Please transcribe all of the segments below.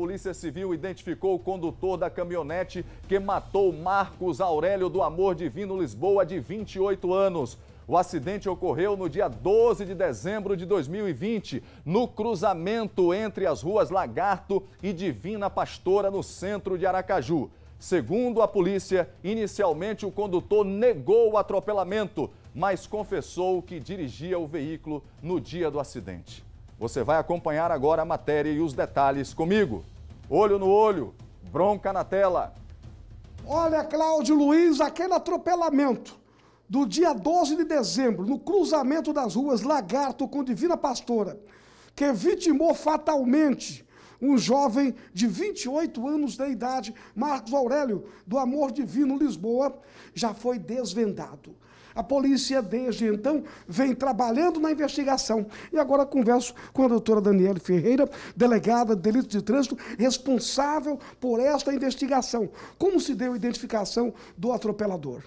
Polícia Civil identificou o condutor da caminhonete que matou Marcos Aurélio do Amor Divino Lisboa, de 28 anos. O acidente ocorreu no dia 12 de dezembro de 2020, no cruzamento entre as ruas Lagarto e Divina Pastora, no centro de Aracaju. Segundo a polícia, inicialmente o condutor negou o atropelamento, mas confessou que dirigia o veículo no dia do acidente. Você vai acompanhar agora a matéria e os detalhes comigo. Olho no olho, bronca na tela. Olha, Cláudio Luiz, aquele atropelamento do dia 12 de dezembro, no cruzamento das ruas Lagarto com Divina Pastora, que vitimou fatalmente um jovem de 28 anos de idade, Marcos Aurélio, do Amor Divino Lisboa, já foi desvendado. A polícia, desde então, vem trabalhando na investigação. E agora converso com a doutora Daniela Ferreira, delegada de delito de trânsito, responsável por esta investigação. Como se deu a identificação do atropelador?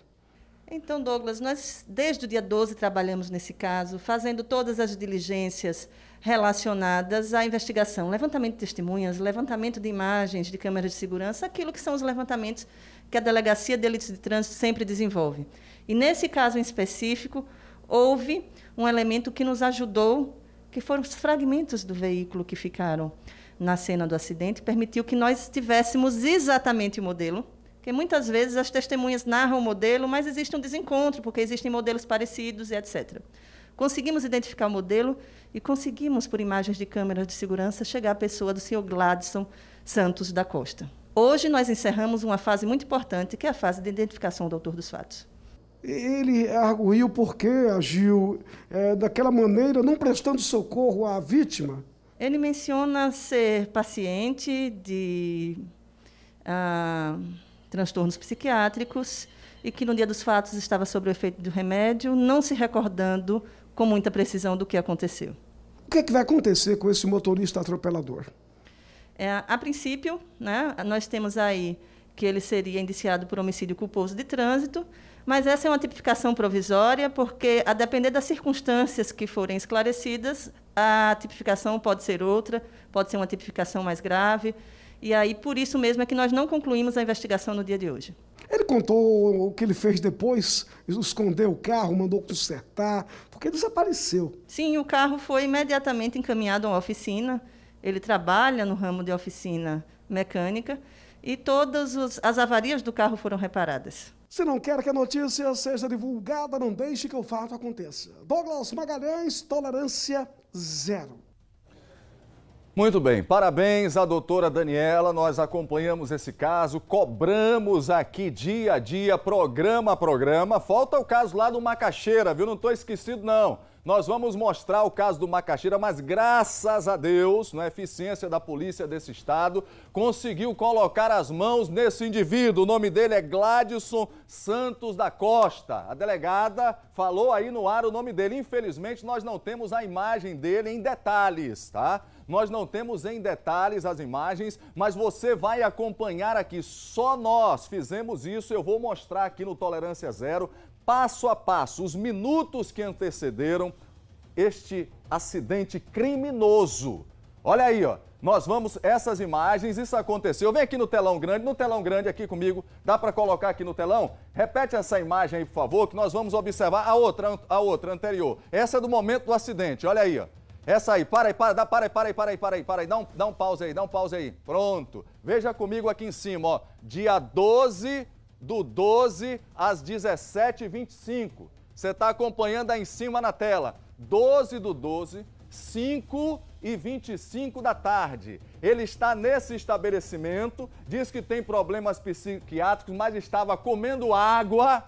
Então, Douglas, nós desde o dia 12 trabalhamos nesse caso, fazendo todas as diligências relacionadas à investigação, levantamento de testemunhas, levantamento de imagens de câmeras de segurança, aquilo que são os levantamentos que a Delegacia de Delitos de Trânsito sempre desenvolve. E nesse caso em específico, houve um elemento que nos ajudou, que foram os fragmentos do veículo que ficaram na cena do acidente, permitiu que nós tivéssemos exatamente o modelo, porque muitas vezes as testemunhas narram o modelo, mas existe um desencontro, porque existem modelos parecidos e etc. Conseguimos identificar o modelo e conseguimos, por imagens de câmeras de segurança, chegar à pessoa do senhor Gladson Santos da Costa. Hoje nós encerramos uma fase muito importante, que é a fase de identificação do autor dos fatos. Ele arguiu por que agiu é, daquela maneira, não prestando socorro à vítima? Ele menciona ser paciente de ah, transtornos psiquiátricos e que no dia dos fatos estava sob o efeito do remédio, não se recordando com muita precisão do que aconteceu. O que, é que vai acontecer com esse motorista atropelador? É, a princípio, né, nós temos aí que ele seria indiciado por homicídio culposo de trânsito, mas essa é uma tipificação provisória, porque, a depender das circunstâncias que forem esclarecidas, a tipificação pode ser outra, pode ser uma tipificação mais grave. E aí, por isso mesmo, é que nós não concluímos a investigação no dia de hoje. Ele contou o que ele fez depois, escondeu o carro, mandou consertar, porque desapareceu. Sim, o carro foi imediatamente encaminhado a uma oficina ele trabalha no ramo de oficina mecânica e todas os, as avarias do carro foram reparadas. Se não quer que a notícia seja divulgada, não deixe que o fato aconteça. Douglas Magalhães, tolerância zero. Muito bem, parabéns à doutora Daniela. Nós acompanhamos esse caso, cobramos aqui dia a dia, programa a programa. Falta o caso lá do Macaxeira, viu? Não estou esquecido, não. Nós vamos mostrar o caso do Macaxeira, mas graças a Deus, na eficiência da polícia desse estado, conseguiu colocar as mãos nesse indivíduo. O nome dele é Gladson Santos da Costa. A delegada falou aí no ar o nome dele. Infelizmente, nós não temos a imagem dele em detalhes, tá? Nós não temos em detalhes as imagens, mas você vai acompanhar aqui. Só nós fizemos isso. Eu vou mostrar aqui no Tolerância Zero passo a passo os minutos que antecederam este acidente criminoso. Olha aí, ó. Nós vamos essas imagens, isso aconteceu. Vem aqui no telão grande, no telão grande aqui comigo. Dá para colocar aqui no telão? Repete essa imagem aí, por favor, que nós vamos observar a outra, a outra anterior. Essa é do momento do acidente. Olha aí, ó. Essa aí, para aí, para, dá, para aí, para aí, para aí, para aí, para aí. Dá um, dá um pause aí, dá um pause aí. Pronto. Veja comigo aqui em cima, ó. Dia 12 do 12 às 17h25. Você está acompanhando aí em cima na tela. 12 do 12, 5 e 25 da tarde. Ele está nesse estabelecimento, diz que tem problemas psiquiátricos, mas estava comendo água.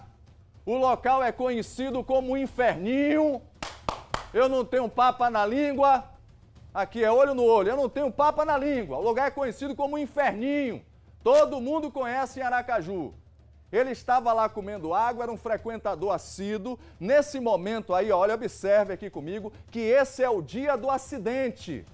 O local é conhecido como Inferninho. Eu não tenho papa na língua. Aqui é olho no olho. Eu não tenho papa na língua. O lugar é conhecido como Inferninho. Todo mundo conhece em Aracaju. Ele estava lá comendo água, era um frequentador assíduo. Nesse momento aí, olha, observe aqui comigo que esse é o dia do acidente.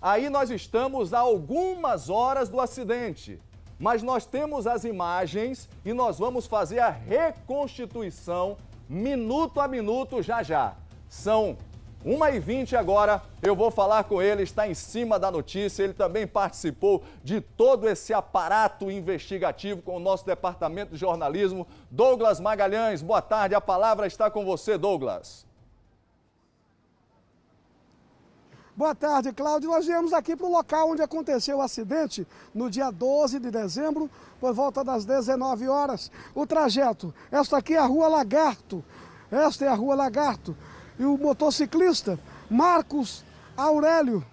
Aí nós estamos a algumas horas do acidente. Mas nós temos as imagens e nós vamos fazer a reconstituição minuto a minuto já já. São 1h20 agora, eu vou falar com ele, está em cima da notícia, ele também participou de todo esse aparato investigativo com o nosso departamento de jornalismo, Douglas Magalhães. Boa tarde, a palavra está com você, Douglas. Boa tarde, Cláudio. Nós viemos aqui para o local onde aconteceu o acidente no dia 12 de dezembro, por volta das 19 horas. O trajeto, esta aqui é a Rua Lagarto. Esta é a Rua Lagarto e o motociclista Marcos Aurélio,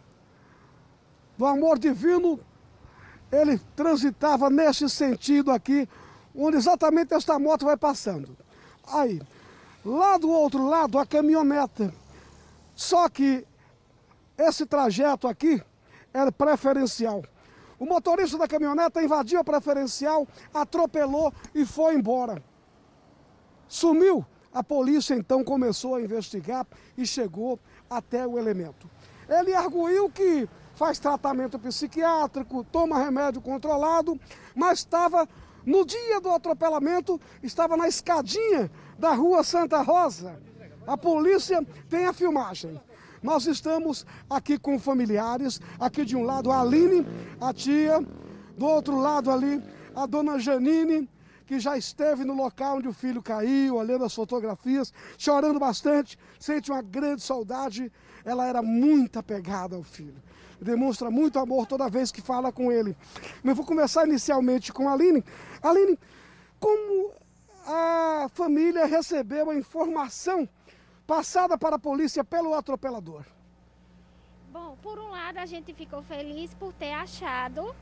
do amor divino, ele transitava neste sentido aqui, onde exatamente esta moto vai passando. Aí, lá do outro lado, a caminhoneta. Só que esse trajeto aqui era preferencial. O motorista da caminhoneta invadiu a preferencial, atropelou e foi embora. Sumiu a polícia então começou a investigar e chegou até o elemento. Ele arguiu que faz tratamento psiquiátrico, toma remédio controlado, mas estava no dia do atropelamento, estava na escadinha da rua Santa Rosa. A polícia tem a filmagem. Nós estamos aqui com familiares, aqui de um lado a Aline, a tia, do outro lado ali a dona Janine, que já esteve no local onde o filho caiu, olhando as fotografias, chorando bastante, sente uma grande saudade. Ela era muito apegada ao filho. Demonstra muito amor toda vez que fala com ele. Mas vou começar inicialmente com a Aline. Aline, como a família recebeu a informação passada para a polícia pelo atropelador? Bom, por um lado a gente ficou feliz por ter achado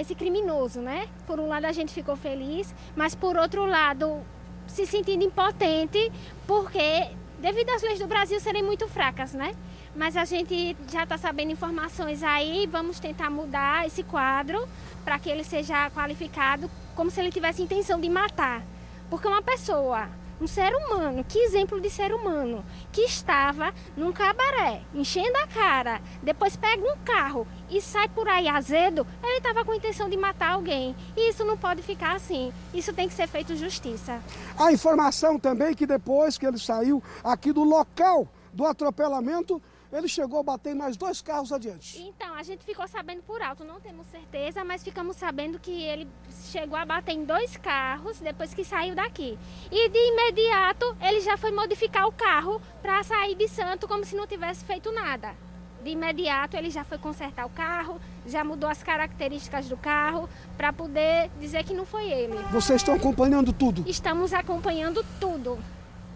esse criminoso, né? Por um lado a gente ficou feliz, mas por outro lado se sentindo impotente, porque devido às leis do Brasil serem muito fracas, né? Mas a gente já está sabendo informações aí, vamos tentar mudar esse quadro para que ele seja qualificado como se ele tivesse intenção de matar. Porque uma pessoa um ser humano, que exemplo de ser humano, que estava num cabaré, enchendo a cara, depois pega um carro e sai por aí azedo, ele estava com a intenção de matar alguém. E isso não pode ficar assim. Isso tem que ser feito justiça. A informação também que depois que ele saiu aqui do local do atropelamento, ele chegou a bater em mais dois carros adiante. Então, a gente ficou sabendo por alto, não temos certeza, mas ficamos sabendo que ele chegou a bater em dois carros depois que saiu daqui. E de imediato ele já foi modificar o carro para sair de Santo como se não tivesse feito nada. De imediato ele já foi consertar o carro, já mudou as características do carro para poder dizer que não foi ele. Vocês estão acompanhando tudo? Estamos acompanhando tudo.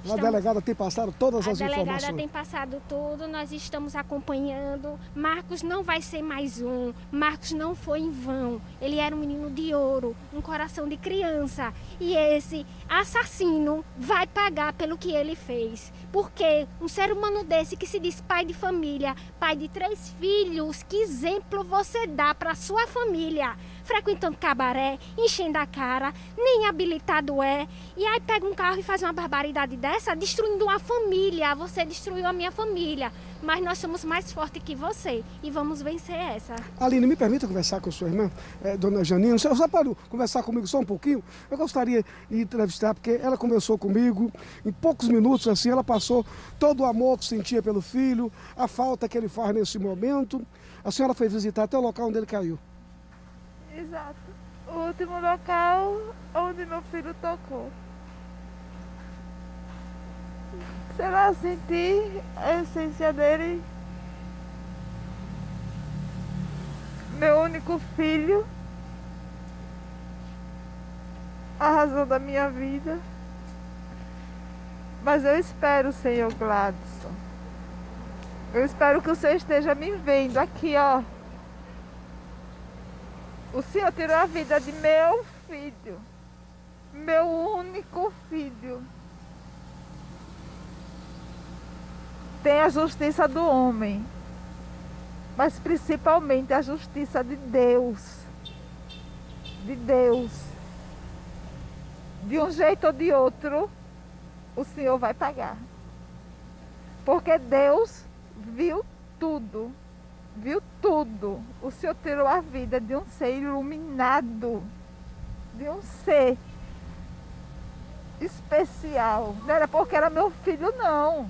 Estamos... A delegada tem passado todas as informações? A delegada tem passado tudo, nós estamos acompanhando. Marcos não vai ser mais um, Marcos não foi em vão. Ele era um menino de ouro, um coração de criança. E esse assassino vai pagar pelo que ele fez. Porque um ser humano desse que se diz pai de família, pai de três filhos, que exemplo você dá para sua família? Frequentando cabaré, enchendo a cara, nem habilitado é. E aí pega um carro e faz uma barbaridade dessa essa destruindo uma família. Você destruiu a minha família, mas nós somos mais fortes que você e vamos vencer essa. Aline, me permita conversar com sua irmã, é, dona Janina? Você só para conversar comigo só um pouquinho? Eu gostaria de entrevistar, porque ela conversou comigo em poucos minutos, assim, ela passou todo o amor que sentia pelo filho, a falta que ele faz nesse momento. A senhora foi visitar até o local onde ele caiu. Exato. O último local onde meu filho tocou. Será sentir a essência dele. Meu único filho, a razão da minha vida. Mas eu espero, Senhor Gladson. Eu espero que o Senhor esteja me vendo aqui, ó. O Senhor tirou a vida de meu filho, meu único filho. tem a justiça do homem, mas principalmente a justiça de Deus. De Deus. De um jeito ou de outro, o Senhor vai pagar. Porque Deus viu tudo. Viu tudo. O Senhor tirou a vida de um ser iluminado. De um ser especial. Não era porque era meu filho, não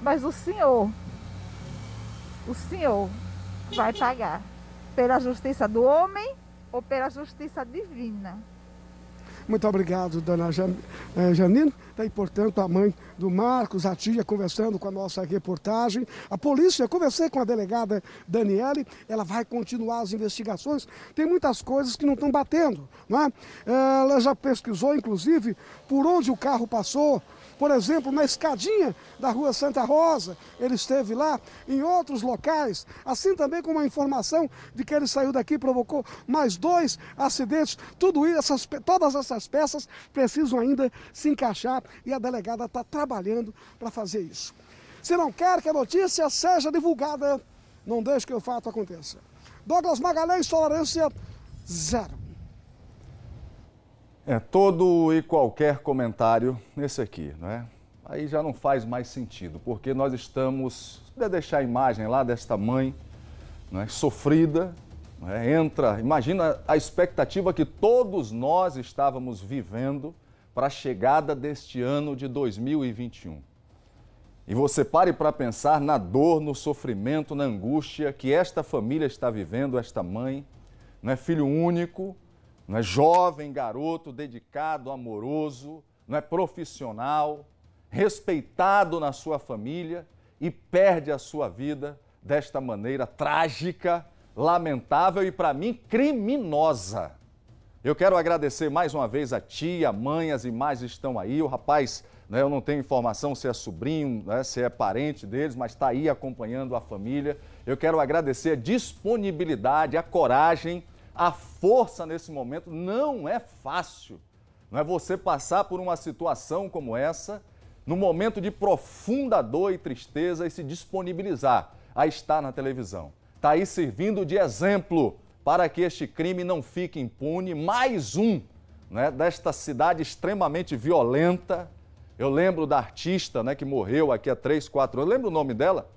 mas o Senhor, o Senhor vai pagar pela justiça do homem ou pela justiça divina. Muito obrigado, dona eh, Janine. aí, portanto, a mãe do Marcos, a tia, conversando com a nossa reportagem. A polícia, conversei com a delegada Daniele, ela vai continuar as investigações. Tem muitas coisas que não estão batendo, não é? Ela já pesquisou, inclusive, por onde o carro passou, por exemplo, na escadinha da Rua Santa Rosa, ele esteve lá, em outros locais, assim também com uma informação de que ele saiu daqui e provocou mais dois acidentes. Tudo isso, essas, todas essas peças precisam ainda se encaixar e a delegada está trabalhando para fazer isso. Se não quer que a notícia seja divulgada, não deixe que o fato aconteça. Douglas Magalhães, tolerância zero. É, todo e qualquer comentário nesse aqui, não é? Aí já não faz mais sentido, porque nós estamos. Se deixar a imagem lá desta mãe, não é? sofrida, né, entra. Imagina a expectativa que todos nós estávamos vivendo para a chegada deste ano de 2021. E você pare para pensar na dor, no sofrimento, na angústia que esta família está vivendo, esta mãe, não é filho único, não é jovem, garoto, dedicado, amoroso, não é profissional, respeitado na sua família e perde a sua vida desta maneira trágica, lamentável e, para mim, criminosa. Eu quero agradecer mais uma vez a tia, a mãe, as imagens estão aí. O rapaz, né, eu não tenho informação se é sobrinho, né, se é parente deles, mas está aí acompanhando a família. Eu quero agradecer a disponibilidade, a coragem a força nesse momento não é fácil. Não é você passar por uma situação como essa, no momento de profunda dor e tristeza e se disponibilizar a estar na televisão. Está aí servindo de exemplo para que este crime não fique impune. Mais um né, desta cidade extremamente violenta. Eu lembro da artista né, que morreu aqui há três, quatro. anos. Lembra o nome dela?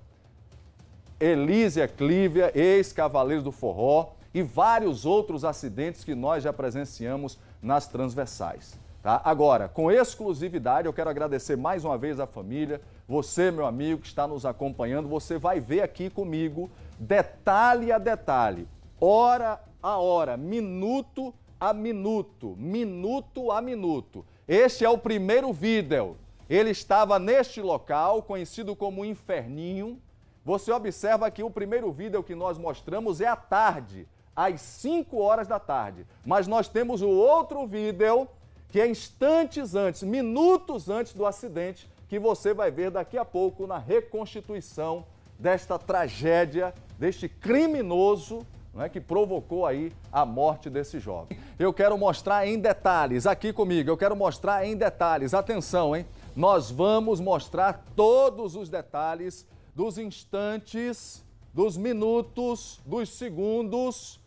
Elísia Clívia, ex cavaleiro do Forró e vários outros acidentes que nós já presenciamos nas transversais. Tá? Agora, com exclusividade, eu quero agradecer mais uma vez à família, você, meu amigo, que está nos acompanhando. Você vai ver aqui comigo, detalhe a detalhe, hora a hora, minuto a minuto, minuto a minuto. Este é o primeiro vídeo. Ele estava neste local, conhecido como Inferninho. Você observa que o primeiro vídeo que nós mostramos é à tarde, às 5 horas da tarde. Mas nós temos o outro vídeo que é instantes antes, minutos antes do acidente, que você vai ver daqui a pouco na reconstituição desta tragédia, deste criminoso né, que provocou aí a morte desse jovem. Eu quero mostrar em detalhes, aqui comigo, eu quero mostrar em detalhes, atenção, hein? Nós vamos mostrar todos os detalhes dos instantes, dos minutos, dos segundos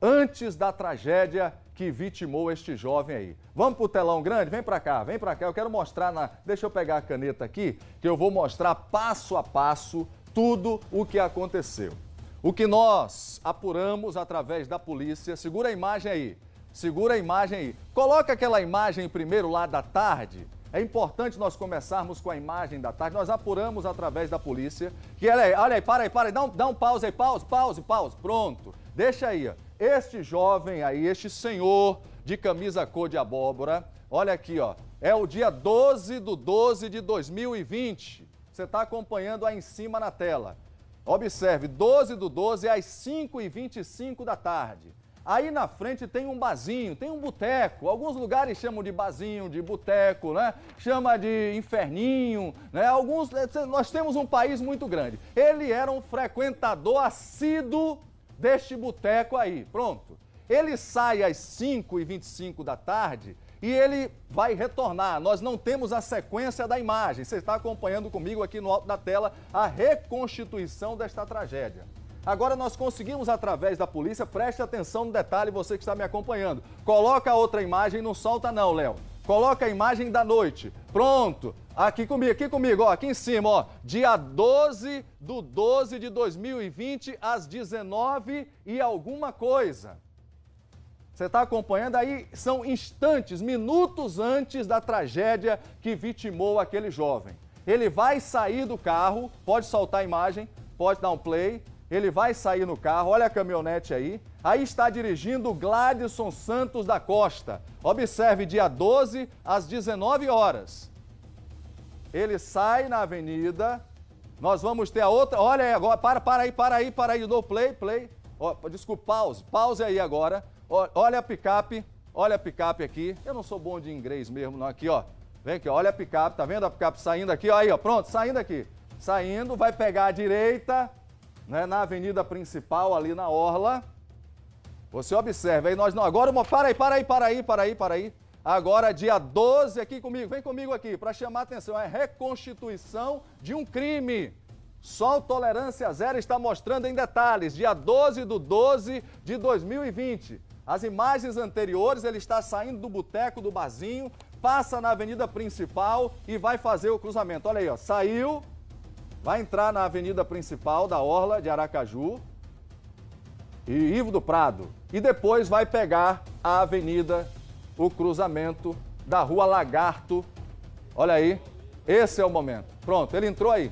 antes da tragédia que vitimou este jovem aí. Vamos pro telão grande? Vem para cá, vem para cá. Eu quero mostrar na... Deixa eu pegar a caneta aqui, que eu vou mostrar passo a passo tudo o que aconteceu. O que nós apuramos através da polícia. Segura a imagem aí. Segura a imagem aí. Coloca aquela imagem primeiro lá da tarde. É importante nós começarmos com a imagem da tarde. Nós apuramos através da polícia. Que ela é, olha aí, para aí, para aí. Dá um, dá um pause aí, pause, pause, pause. Pronto. Deixa aí, ó. Este jovem aí, este senhor de camisa cor de abóbora, olha aqui, ó, é o dia 12 do 12 de 2020. Você está acompanhando aí em cima na tela. Observe, 12 do 12 às 5h25 da tarde. Aí na frente tem um barzinho, tem um boteco. Alguns lugares chamam de barzinho, de boteco, né? Chama de inferninho, né? Alguns eh, nós temos um país muito grande. Ele era um frequentador assíduo deste boteco aí. Pronto. Ele sai às 5h25 da tarde e ele vai retornar. Nós não temos a sequência da imagem. Você está acompanhando comigo aqui no alto da tela a reconstituição desta tragédia. Agora nós conseguimos através da polícia, preste atenção no detalhe, você que está me acompanhando. Coloca outra imagem, não solta não, Léo. Coloca a imagem da noite. Pronto. Aqui comigo, aqui comigo, ó, aqui em cima, ó. Dia 12 do 12 de 2020, às 19 e alguma coisa. Você está acompanhando aí, são instantes, minutos antes da tragédia que vitimou aquele jovem. Ele vai sair do carro, pode soltar a imagem, pode dar um play, ele vai sair no carro, olha a caminhonete aí. Aí está dirigindo Gladson Santos da Costa. Observe dia 12 às 19 horas. Ele sai na avenida. Nós vamos ter a outra. Olha aí agora, para, para aí, para aí, para aí, dou play, play. Oh, desculpa, pause, pause aí agora. Olha a picape, olha a picape aqui. Eu não sou bom de inglês mesmo, não. Aqui, ó. Vem aqui, olha a picape, tá vendo a picape saindo aqui? aí, ó, pronto, saindo aqui. Saindo, vai pegar a direita, né, na avenida principal, ali na Orla. Você observa aí, nós não. Agora, uma, para aí, para aí, para aí, para aí, para aí. Agora, é dia 12, aqui comigo, vem comigo aqui, para chamar a atenção, é reconstituição de um crime. Sol Tolerância Zero está mostrando em detalhes, dia 12 do 12 de 2020. As imagens anteriores, ele está saindo do boteco, do barzinho, passa na avenida principal e vai fazer o cruzamento. Olha aí, ó, saiu, vai entrar na avenida principal da Orla de Aracaju e Ivo do Prado. E depois vai pegar a avenida, o cruzamento da Rua Lagarto. Olha aí, esse é o momento. Pronto, ele entrou aí.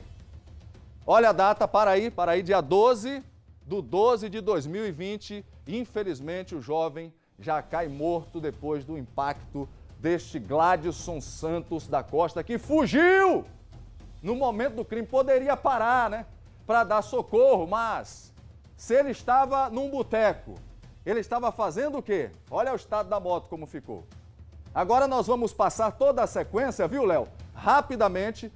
Olha a data, para aí, para aí, dia 12 do 12 de 2020. Infelizmente, o jovem já cai morto depois do impacto deste Gladson Santos da Costa, que fugiu! no momento do crime, poderia parar, né? Para dar socorro, mas se ele estava num boteco, ele estava fazendo o quê? Olha o estado da moto como ficou. Agora nós vamos passar toda a sequência, viu, Léo? Rapidamente,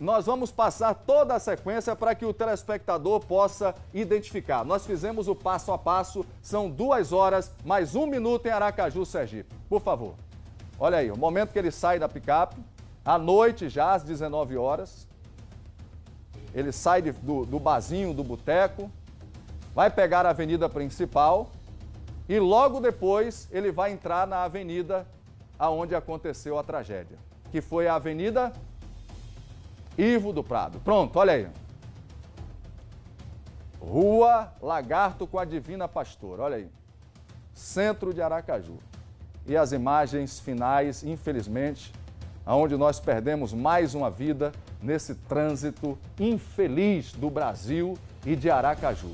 nós vamos passar toda a sequência para que o telespectador possa identificar. Nós fizemos o passo a passo, são duas horas, mais um minuto em Aracaju, Sergipe. Por favor. Olha aí, o momento que ele sai da picape, à noite, já às 19 horas, ele sai de, do, do barzinho, do boteco, vai pegar a avenida principal e logo depois ele vai entrar na avenida aonde aconteceu a tragédia, que foi a avenida Ivo do Prado. Pronto, olha aí. Rua Lagarto com a Divina Pastora, olha aí. Centro de Aracaju. E as imagens finais, infelizmente, Aonde nós perdemos mais uma vida nesse trânsito infeliz do Brasil e de Aracaju.